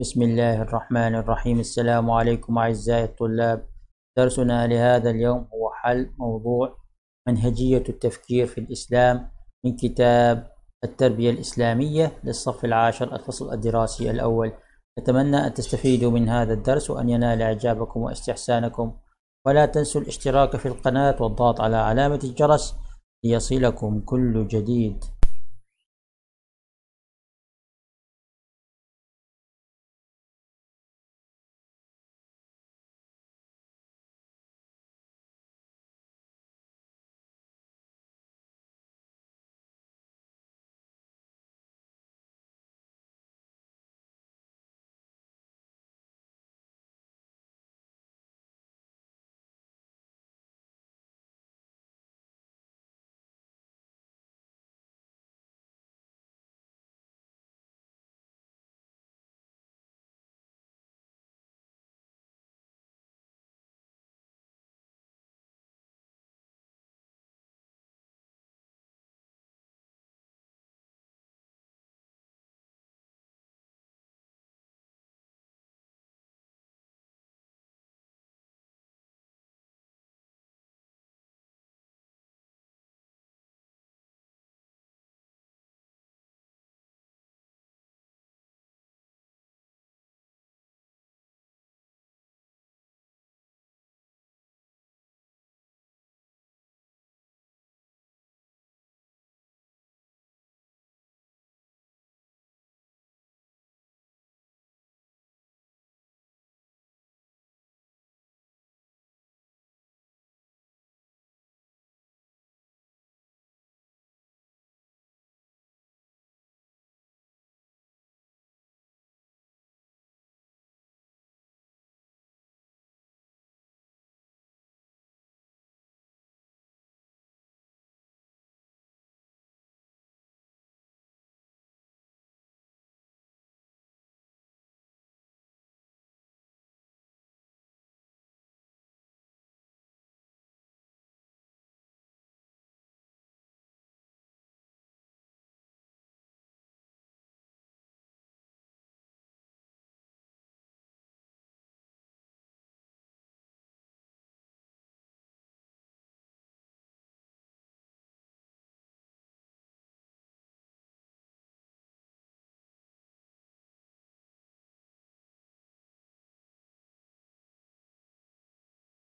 بسم الله الرحمن الرحيم السلام عليكم أعزائي الطلاب درسنا لهذا اليوم هو حل موضوع منهجية التفكير في الإسلام من كتاب التربية الإسلامية للصف العاشر الفصل الدراسي الأول أتمنى أن تستفيدوا من هذا الدرس وأن ينال إعجابكم واستحسانكم ولا تنسوا الاشتراك في القناة والضغط على علامة الجرس ليصلكم كل جديد